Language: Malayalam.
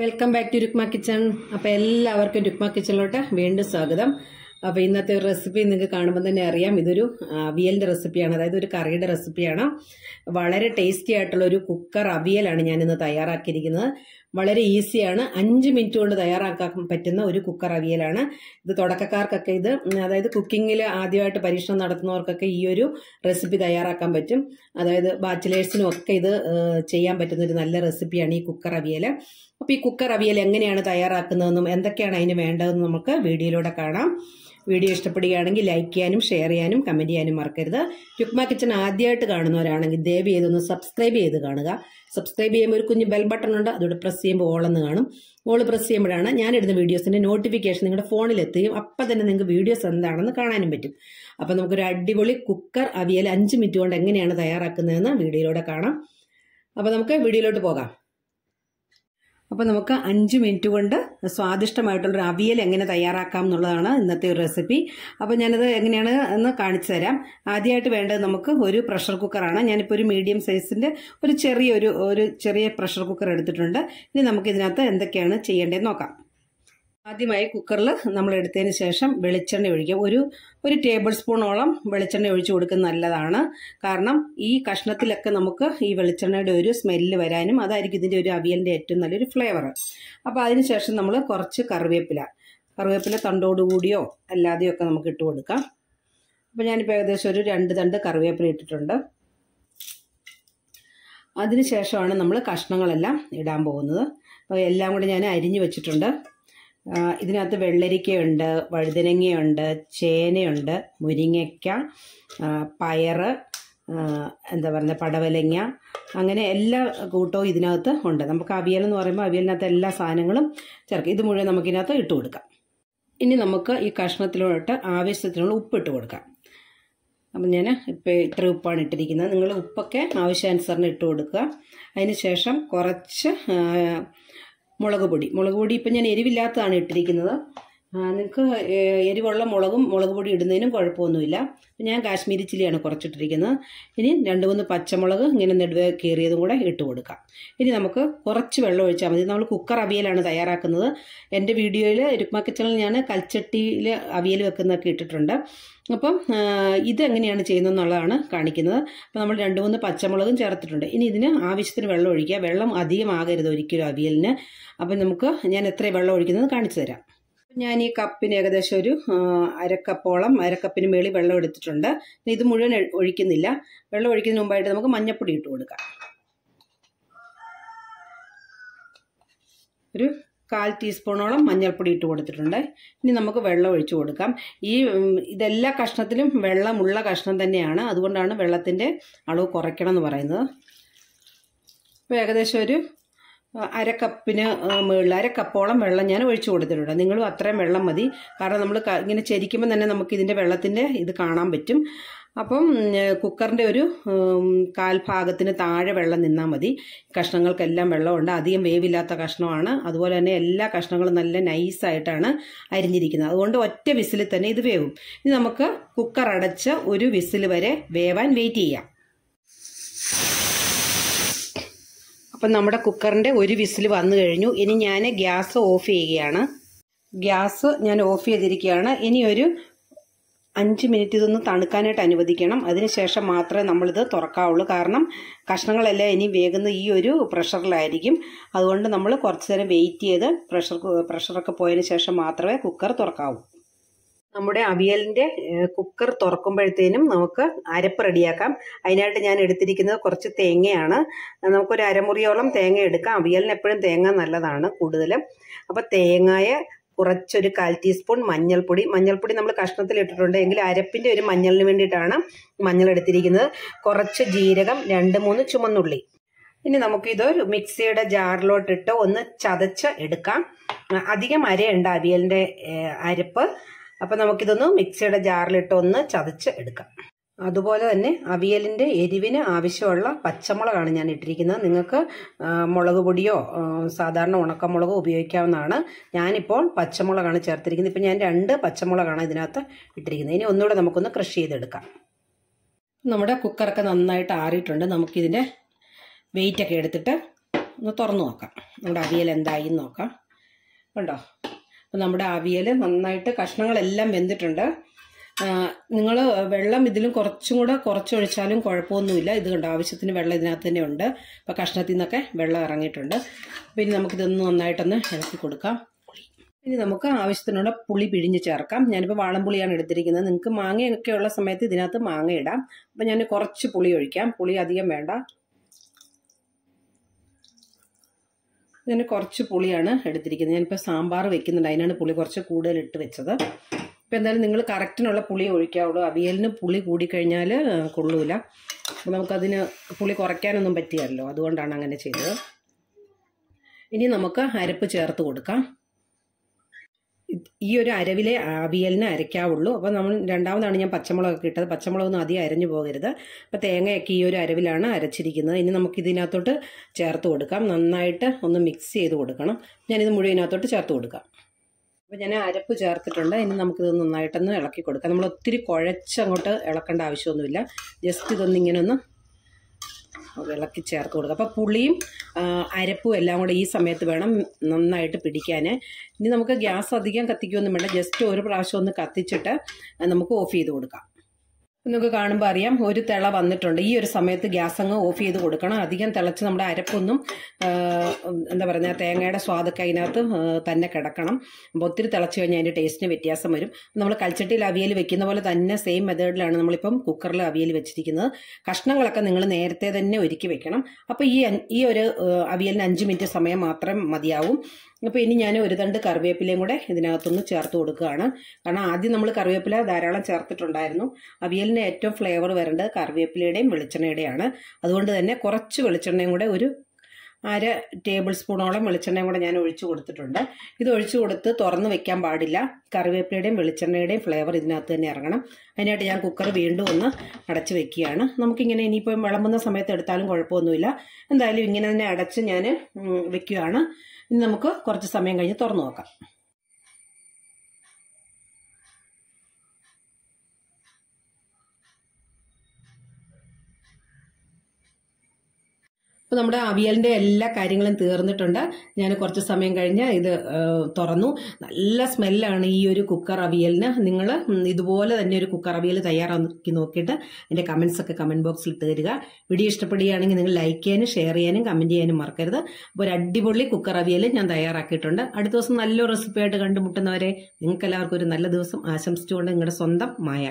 welcome back to Rukma kitchen അപ്പോൾ എല്ലാവർക്കും രുക്മ കിച്ചണിലോട്ട് വീണ്ടും സ്വാഗതം അപ്പോൾ ഇന്നത്തെ ഒരു റെസിപ്പി നിങ്ങൾക്ക് കാണുമ്പോൾ തന്നെ അറിയാം ഇതൊരു അവിയലിന്റെ റെസിപ്പിയാണ് അതായത് ഒരു കറിയുടെ റെസിപ്പിയാണ് വളരെ ടേസ്റ്റി ആയിട്ടുള്ള ഒരു കുക്കർ അവിയലാണ് ഇന്ന് തയ്യാറാക്കിയിരിക്കുന്നത് വളരെ ഈസിയാണ് അഞ്ച് മിനിറ്റ് കൊണ്ട് തയ്യാറാക്കാൻ പറ്റുന്ന ഒരു കുക്കർ അവിയലാണ് ഇത് തുടക്കക്കാർക്കൊക്കെ ഇത് അതായത് കുക്കിങ്ങിൽ ആദ്യമായിട്ട് പരീക്ഷണം നടത്തുന്നവർക്കൊക്കെ ഈ ഒരു റെസിപ്പി തയ്യാറാക്കാൻ പറ്റും അതായത് ബാച്ചിലേഴ്സിനും ഒക്കെ ഇത് ചെയ്യാൻ പറ്റുന്ന ഒരു നല്ല റെസിപ്പിയാണ് ഈ കുക്കർ അവിയൽ അപ്പോൾ ഈ കുക്കർ അവിയൽ എങ്ങനെയാണ് തയ്യാറാക്കുന്നതെന്നും എന്തൊക്കെയാണ് അതിന് വേണ്ടതെന്നും നമുക്ക് വീഡിയോയിലൂടെ കാണാം വീഡിയോ ഇഷ്ടപ്പെടുകയാണെങ്കിൽ ലൈക്ക് ചെയ്യാനും ഷെയർ ചെയ്യാനും കമൻറ്റ് ചെയ്യാനും മറക്കരുത് ടുക്മ കിച്ചൺ ആദ്യമായിട്ട് കാണുന്നവരാണെങ്കിൽ ദയവ് ചെയ്തൊന്ന് സബ്സ്ക്രൈബ് ചെയ്ത് കാണുക സബ്സ്ക്രൈബ് ചെയ്യുമ്പോൾ ഒരു കുഞ്ഞ് ബെൽ ബട്ടൺ ഉണ്ട് അതോടെ പ്രസ് ചെയ്യുമ്പോൾ ഓളെന്ന് കാണും ഓൾ പ്രസ് ചെയ്യുമ്പോഴാണ് ഞാനിടുന്ന വീഡിയോസിൻ്റെ നോട്ടിഫിക്കേഷൻ നിങ്ങളുടെ ഫോണിലെത്തുകയും അപ്പം തന്നെ നിങ്ങൾക്ക് വീഡിയോസ് എന്താണെന്ന് കാണാനും പറ്റും അപ്പം നമുക്കൊരു അടിപൊളി കുക്കർ അവിയൽ അഞ്ച് മിനിറ്റ് കൊണ്ട് എങ്ങനെയാണ് തയ്യാറാക്കുന്നതെന്ന് വീഡിയോയിലൂടെ കാണാം അപ്പം നമുക്ക് വീഡിയോയിലോട്ട് പോകാം അപ്പോൾ നമുക്ക് അഞ്ച് മിനിറ്റ് കൊണ്ട് സ്വാദിഷ്ടമായിട്ടുള്ളൊരു അവിയൽ എങ്ങനെ തയ്യാറാക്കാം എന്നുള്ളതാണ് ഇന്നത്തെ ഒരു റെസിപ്പി അപ്പോൾ ഞാനത് എങ്ങനെയാണ് എന്ന് കാണിച്ചു തരാം ആദ്യമായിട്ട് വേണ്ടത് നമുക്ക് ഒരു പ്രഷർ കുക്കറാണ് ഞാനിപ്പോൾ ഒരു മീഡിയം സൈസിൻ്റെ ഒരു ചെറിയൊരു ഒരു ചെറിയ പ്രഷർ കുക്കർ എടുത്തിട്ടുണ്ട് ഇനി നമുക്ക് ഇതിനകത്ത് എന്തൊക്കെയാണ് ചെയ്യേണ്ടതെന്ന് നോക്കാം ആദ്യമായി കുക്കറിൽ നമ്മൾ എടുത്തതിന് ശേഷം വെളിച്ചെണ്ണ ഒഴിക്കാം ഒരു ഒരു ടേബിൾ സ്പൂണോളം വെളിച്ചെണ്ണ ഒഴിച്ചു കൊടുക്കുന്നത് നല്ലതാണ് കാരണം ഈ കഷ്ണത്തിലൊക്കെ നമുക്ക് ഈ വെളിച്ചെണ്ണയുടെ ഒരു സ്മെല്ല് വരാനും അതായിരിക്കും ഇതിൻ്റെ ഒരു അവിയലിൻ്റെ ഏറ്റവും നല്ലൊരു ഫ്ലേവർ അപ്പോൾ ശേഷം നമ്മൾ കുറച്ച് കറിവേപ്പില കറിവേപ്പില തണ്ടോടുകൂടിയോ അല്ലാതെയോ ഒക്കെ നമുക്ക് ഇട്ട് കൊടുക്കാം അപ്പോൾ ഞാനിപ്പോൾ ഏകദേശം ഒരു രണ്ട് തണ്ട് കറിവേപ്പില ഇട്ടിട്ടുണ്ട് ശേഷമാണ് നമ്മൾ കഷ്ണങ്ങളെല്ലാം ഇടാൻ പോകുന്നത് അപ്പോൾ എല്ലാം കൂടി ഞാൻ അരിഞ്ഞു വെച്ചിട്ടുണ്ട് ഇതിനകത്ത് വെള്ളരിക്കയുണ്ട് വഴുതനങ്ങയുണ്ട് ചേനയുണ്ട് മുരിങ്ങയ്ക്ക പയറ് എന്താ പറയുക പടവലങ്ങ അങ്ങനെ എല്ലാ കൂട്ടവും ഇതിനകത്ത് ഉണ്ട് നമുക്ക് അവിയൽ എന്ന് പറയുമ്പോൾ അവിയലിനകത്ത് എല്ലാ സാധനങ്ങളും ചേർക്കാം ഇത് മുഴുവൻ നമുക്കിതിനകത്ത് ഇട്ട് കൊടുക്കാം ഇനി നമുക്ക് ഈ കഷ്ണത്തിലോട്ട് ആവശ്യത്തിനുള്ള ഉപ്പിട്ട് കൊടുക്കാം അപ്പം ഞാൻ ഇപ്പോൾ ഇത്ര ഉപ്പാണ് ഇട്ടിരിക്കുന്നത് നിങ്ങൾ ഉപ്പൊക്കെ ആവശ്യാനുസരണം ഇട്ട് കൊടുക്കുക അതിന് ശേഷം കുറച്ച് മുളക് പൊടി മുളക് പൊടി ഇപ്പം ഞാൻ എരിവില്ലാത്തതാണ് ഇട്ടിരിക്കുന്നത് നിങ്ങൾക്ക് എരിവുള്ള മുളകും മുളക് പൊടി ഇടുന്നതിനും കുഴപ്പമൊന്നുമില്ല ഞാൻ കാശ്മീരി ചില്ലിയാണ് കുറച്ചിട്ടിരിക്കുന്നത് ഇനി രണ്ട് മൂന്ന് പച്ചമുളക് ഇങ്ങനെ നെടുവേ കയറിയതും കൂടെ ഇട്ട് കൊടുക്കാം ഇനി നമുക്ക് കുറച്ച് വെള്ളം ഒഴിച്ചാൽ മതി നമ്മൾ കുക്കർ അവിയലാണ് തയ്യാറാക്കുന്നത് എൻ്റെ വീഡിയോയിൽ രുക്മ കിച്ചണിൽ ഞാൻ കൽച്ചട്ടിയിൽ അവിയൽ വെക്കുന്നതൊക്കെ ഇട്ടിട്ടുണ്ട് അപ്പം ഇതെങ്ങനെയാണ് എന്നുള്ളതാണ് കാണിക്കുന്നത് അപ്പം നമ്മൾ രണ്ട് മൂന്ന് പച്ചമുളകും ചേർത്തിട്ടുണ്ട് ഇനി ഇതിന് ആവശ്യത്തിന് വെള്ളം ഒഴിക്കുക വെള്ളം അധികമാകരുത് ഒരിക്കലും അവിയലിന് അപ്പം നമുക്ക് ഞാൻ എത്ര വെള്ളം ഒഴിക്കുന്നത് കാണിച്ചു തരാം ഞാൻ ഈ കപ്പിന് ഏകദേശം ഒരു അരക്കപ്പോളം അരക്കപ്പിന് മേളിൽ വെള്ളം എടുത്തിട്ടുണ്ട് ഇത് മുഴുവൻ ഒഴിക്കുന്നില്ല വെള്ളം ഒഴിക്കുന്നതിന് മുമ്പായിട്ട് നമുക്ക് മഞ്ഞപ്പൊടി ഇട്ട് കൊടുക്കാം ഒരു കാൽ ടീസ്പൂണോളം മഞ്ഞൾപ്പൊടി ഇട്ട് കൊടുത്തിട്ടുണ്ട് ഇനി നമുക്ക് വെള്ളം ഒഴിച്ചു കൊടുക്കാം ഈ ഇതെല്ലാ കഷ്ണത്തിലും വെള്ളമുള്ള കഷ്ണം തന്നെയാണ് അതുകൊണ്ടാണ് വെള്ളത്തിൻ്റെ അളവ് കുറയ്ക്കണം എന്ന് പറയുന്നത് അപ്പോൾ ഏകദേശം ഒരു കപ്പിന് മുകളിൽ കപ്പോളം വെള്ളം ഞാൻ ഒഴിച്ചു കൊടുത്തിട്ടുണ്ട് നിങ്ങളും അത്രയും വെള്ളം മതി കാരണം നമ്മൾ ഇങ്ങനെ ചരിക്കുമ്പോൾ തന്നെ നമുക്ക് ഇതിൻ്റെ വെള്ളത്തിൻ്റെ ഇത് കാണാൻ പറ്റും അപ്പം കുക്കറിൻ്റെ ഒരു കാൽഭാഗത്തിന് താഴെ വെള്ളം നിന്നാൽ മതി കഷ്ണങ്ങൾക്കെല്ലാം വെള്ളമുണ്ട് അധികം വേവില്ലാത്ത കഷ്ണമാണ് അതുപോലെ തന്നെ എല്ലാ കഷ്ണങ്ങളും നല്ല നൈസായിട്ടാണ് അരിഞ്ഞിരിക്കുന്നത് അതുകൊണ്ട് ഒറ്റ വിസിൽ തന്നെ ഇത് വേവും ഇനി നമുക്ക് കുക്കർ അടച്ച് ഒരു വിസിൽ വരെ വേവാൻ വെയിറ്റ് ചെയ്യാം അപ്പം നമ്മുടെ കുക്കറിൻ്റെ ഒരു വിസിൽ വന്നു കഴിഞ്ഞു ഇനി ഞാൻ ഗ്യാസ് ഓഫ് ചെയ്യുകയാണ് ഗ്യാസ് ഞാൻ ഓഫ് ചെയ്തിരിക്കുകയാണ് ഇനി ഒരു അഞ്ച് മിനിറ്റ് ഇതൊന്ന് തണുക്കാനായിട്ട് അനുവദിക്കണം അതിനുശേഷം മാത്രമേ നമ്മളിത് തുറക്കാവുള്ളൂ കാരണം കഷ്ണങ്ങളെല്ലാം ഇനി വേഗുന്ന ഈ ഒരു പ്രഷറിലായിരിക്കും അതുകൊണ്ട് നമ്മൾ കുറച്ച് നേരം വെയിറ്റ് ചെയ്ത് പ്രഷർ പ്രഷറൊക്കെ പോയതിന് ശേഷം മാത്രമേ കുക്കർ തുറക്കാവൂ നമ്മുടെ അവിയലിൻ്റെ കുക്കർ തുറക്കുമ്പോഴത്തേനും നമുക്ക് അരപ്പ് റെഡിയാക്കാം അതിനായിട്ട് ഞാൻ എടുത്തിരിക്കുന്നത് കുറച്ച് തേങ്ങയാണ് നമുക്കൊരു അരമുറിയോളം തേങ്ങ എടുക്കാം അവിയലിന് എപ്പോഴും തേങ്ങ നല്ലതാണ് കൂടുതലും അപ്പോൾ തേങ്ങയെ കുറച്ചൊരു കാൽ ടീസ്പൂൺ മഞ്ഞൾപ്പൊടി മഞ്ഞൾപ്പൊടി നമ്മൾ കഷ്ണത്തിൽ ഇട്ടിട്ടുണ്ട് എങ്കിൽ അരപ്പിൻ്റെ ഒരു മഞ്ഞളിന് വേണ്ടിയിട്ടാണ് മഞ്ഞൾ എടുത്തിരിക്കുന്നത് കുറച്ച് ജീരകം രണ്ട് മൂന്ന് ചുമന്നുള്ളി ഇനി നമുക്കിതൊരു മിക്സിയുടെ ജാറിലോട്ടിട്ട് ഒന്ന് ചതച്ച് എടുക്കാം അധികം അരയുണ്ട് അവിയലിൻ്റെ അരപ്പ് അപ്പം നമുക്കിതൊന്ന് മിക്സിയുടെ ജാറിലിട്ട് ഒന്ന് ചതച്ച് എടുക്കാം അതുപോലെ തന്നെ അവിയലിൻ്റെ എരിവിന് ആവശ്യമുള്ള പച്ചമുളകാണ് ഞാൻ ഇട്ടിരിക്കുന്നത് നിങ്ങൾക്ക് മുളക് പൊടിയോ സാധാരണ ഉണക്കമുളകോ ഉപയോഗിക്കാവുന്നതാണ് ഞാനിപ്പോൾ പച്ചമുളകാണ് ചേർത്തിരിക്കുന്നത് ഇപ്പം ഞാൻ രണ്ട് പച്ചമുളകാണ് ഇതിനകത്ത് ഇട്ടിരിക്കുന്നത് ഇനി ഒന്നുകൂടെ നമുക്കൊന്ന് ക്രഷ് ചെയ്തെടുക്കാം നമ്മുടെ കുക്കറൊക്കെ നന്നായിട്ട് ആറിയിട്ടുണ്ട് നമുക്കിതിൻ്റെ വെയിറ്റൊക്കെ എടുത്തിട്ട് ഒന്ന് തുറന്നു നോക്കാം നമ്മുടെ അവിയൽ എന്തായി നോക്കാം കണ്ടോ നമ്മുടെ അവിയൽ നന്നായിട്ട് കഷ്ണങ്ങളെല്ലാം വെന്തിട്ടുണ്ട് നിങ്ങൾ വെള്ളം ഇതിലും കുറച്ചും കൂടെ കുറച്ചൊഴിച്ചാലും കുഴപ്പമൊന്നുമില്ല ഇത് കണ്ട് ആവശ്യത്തിന് വെള്ളം ഇതിനകത്ത് തന്നെ ഉണ്ട് അപ്പം കഷ്ണത്തിൽ നിന്നൊക്കെ വെള്ളം ഇറങ്ങിയിട്ടുണ്ട് അപ്പം ഇനി നമുക്കിതൊന്ന് നന്നായിട്ടൊന്ന് ഇളക്കി കൊടുക്കാം ഇനി നമുക്ക് ആവശ്യത്തിനുള്ള പുളി പിഴിഞ്ഞ് ചേർക്കാം ഞാനിപ്പോൾ വാളംപുളിയാണ് എടുത്തിരിക്കുന്നത് നിങ്ങൾക്ക് മാങ്ങയൊക്കെ ഉള്ള സമയത്ത് ഇതിനകത്ത് മാങ്ങ ഇടാം അപ്പോൾ ഞാൻ കുറച്ച് പുളി ഒഴിക്കാം പുളി അധികം വേണ്ട ഞാൻ കുറച്ച് പുളിയാണ് എടുത്തിരിക്കുന്നത് ഞാനിപ്പോൾ സാമ്പാർ വെക്കുന്നുണ്ട് അതിനാണ് പുളി കുറച്ച് കൂടുതൽ ഇട്ട് വെച്ചത് ഇപ്പം എന്തായാലും നിങ്ങൾ കറക്റ്റിനുള്ള പുളി ഒഴിക്കാവുള്ളൂ അവിയലിന് പുളി കൂടിക്കഴിഞ്ഞാൽ കൊള്ളൂല അപ്പം നമുക്കതിന് പുളി കുറയ്ക്കാനൊന്നും പറ്റിയല്ലോ അതുകൊണ്ടാണ് അങ്ങനെ ചെയ്തത് ഇനി നമുക്ക് അരപ്പ് ചേർത്ത് കൊടുക്കാം ഈ ഒരു അരവിലെ അവിയലിനെ അരയ്ക്കാവുള്ളൂ അപ്പോൾ നമ്മൾ രണ്ടാമതാണ് ഞാൻ പച്ചമുളകൊക്കെ ഇട്ടത് പച്ചമുളകൊന്നും അധികം അരഞ്ഞു പോകരുത് അപ്പോൾ തേങ്ങയൊക്കെ ഈ ഒരു അരവിലാണ് അരച്ചിരിക്കുന്നത് ഇനി നമുക്ക് ഇതിനകത്തോട്ട് ചേർത്ത് കൊടുക്കാം നന്നായിട്ട് ഒന്ന് മിക്സ് ചെയ്ത് കൊടുക്കണം ഞാനിത് മുഴുവനകത്തോട്ട് ചേർത്ത് കൊടുക്കാം അപ്പോൾ ഞാൻ അരപ്പ് ചേർത്തിട്ടുണ്ട് ഇനി നമുക്കിത് നന്നായിട്ടൊന്ന് ഇളക്കി കൊടുക്കാം നമ്മൾ ഒത്തിരി കുഴച്ചങ്ങോട്ട് ഇളക്കേണ്ട ആവശ്യമൊന്നുമില്ല ജസ്റ്റ് ഇതൊന്നിങ്ങനെ ഒന്ന് വിളക്കി ചേർത്ത് കൊടുക്കുക അപ്പോൾ പുളിയും അരപ്പും എല്ലാം കൂടെ ഈ സമയത്ത് വേണം നന്നായിട്ട് പിടിക്കാൻ ഇനി നമുക്ക് ഗ്യാസ് അധികം കത്തിക്കുകയൊന്നും വേണ്ട ജസ്റ്റ് ഒരു പ്രാവശ്യം ഒന്ന് കത്തിച്ചിട്ട് നമുക്ക് ഓഫ് ചെയ്ത് കൊടുക്കാം നമുക്ക് കാണുമ്പോൾ അറിയാം ഒരു തിള വന്നിട്ടുണ്ട് ഈ ഒരു സമയത്ത് ഗ്യാസ് അങ്ങ് ഓഫ് ചെയ്ത് കൊടുക്കണം അധികം തിളച്ച് നമ്മുടെ അരപ്പൊന്നും എന്താ പറയുക തേങ്ങയുടെ സ്വാദൊക്കെ അതിനകത്ത് തന്നെ കിടക്കണം അപ്പോൾ ഒത്തിരി തിളച്ച് കഴിഞ്ഞാൽ അതിൻ്റെ ടേസ്റ്റിന് വ്യത്യാസം വരും നമ്മൾ കൽച്ചട്ടിയിൽ അവിയൽ വെക്കുന്ന പോലെ തന്നെ സെയിം മെത്തേഡിലാണ് നമ്മളിപ്പം കുക്കറിൽ അവിയൽ വെച്ചിരിക്കുന്നത് കഷ്ണങ്ങളൊക്കെ നിങ്ങൾ നേരത്തെ തന്നെ ഒരുക്കി വെക്കണം അപ്പോൾ ഈ ഈ ഒരു അവിയലിന് അഞ്ച് മിനിറ്റ് സമയം മാത്രം മതിയാവും അപ്പോൾ ഇനി ഞാൻ ഒരു തണ്ട് കറിവേപ്പിലയും കൂടെ ഇതിനകത്തൊന്ന് ചേർത്ത് കൊടുക്കുകയാണ് കാരണം ആദ്യം നമ്മൾ കറിവേപ്പില ധാരാളം ചേർത്തിട്ടുണ്ടായിരുന്നു അവിയലിന് ഏറ്റവും ഫ്ലേവർ വരേണ്ടത് കറിവേപ്പിലയുടെയും വെളിച്ചെണ്ണയുടെയാണ് അതുകൊണ്ട് തന്നെ കുറച്ച് വെളിച്ചെണ്ണയും കൂടെ ഒരു അര ടേബിൾ സ്പൂണോളം വെളിച്ചെണ്ണയും കൂടെ ഞാൻ ഒഴിച്ചു കൊടുത്തിട്ടുണ്ട് ഇത് ഒഴിച്ചു കൊടുത്ത് തുറന്ന് വെക്കാൻ പാടില്ല കറിവേപ്പിലയുടെയും വെളിച്ചെണ്ണയുടെയും ഫ്ലേവർ ഇതിനകത്ത് തന്നെ ഇറങ്ങണം അതിനായിട്ട് ഞാൻ കുക്കർ വീണ്ടും ഒന്ന് അടച്ച് വെക്കുകയാണ് നമുക്കിങ്ങനെ ഇനിയിപ്പോൾ വിളമ്പുന്ന സമയത്ത് എടുത്താലും കുഴപ്പമൊന്നുമില്ല എന്തായാലും ഇങ്ങനെ തന്നെ അടച്ച് ഞാൻ വെക്കുകയാണ് ഇനി നമുക്ക് കുറച്ച് സമയം കഴിഞ്ഞ് തുറന്നു നോക്കാം അപ്പോൾ നമ്മുടെ അവിയലിൻ്റെ എല്ലാ കാര്യങ്ങളും തീർന്നിട്ടുണ്ട് ഞാൻ കുറച്ച് സമയം കഴിഞ്ഞ് ഇത് തുറന്നു നല്ല സ്മെല്ലാണ് ഈ ഒരു കുക്കർ അവിയലിന് നിങ്ങൾ ഇതുപോലെ തന്നെ ഒരു കുക്കർ അവിയൽ തയ്യാറാക്കി നോക്കിയിട്ട് എൻ്റെ കമന്റ്സ് ഒക്കെ കമൻറ്റ് ബോക്സിൽ തരിക വീഡിയോ ഇഷ്ടപ്പെടുകയാണെങ്കിൽ നിങ്ങൾ ലൈക്ക് ചെയ്യാനും ഷെയർ ചെയ്യാനും കമൻറ്റ് ചെയ്യാനും മറക്കരുത് അപ്പോൾ ഒരു അടിപൊളി കുക്കർ അവിയൽ ഞാൻ തയ്യാറാക്കിയിട്ടുണ്ട് അടുത്ത ദിവസം നല്ലൊരു റെസിപ്പിയായിട്ട് കണ്ടുമുട്ടുന്നവരെ നിങ്ങൾക്കെല്ലാവർക്കും ഒരു നല്ല ദിവസം ആശംസിച്ചുകൊണ്ട് നിങ്ങളുടെ സ്വന്തം മായ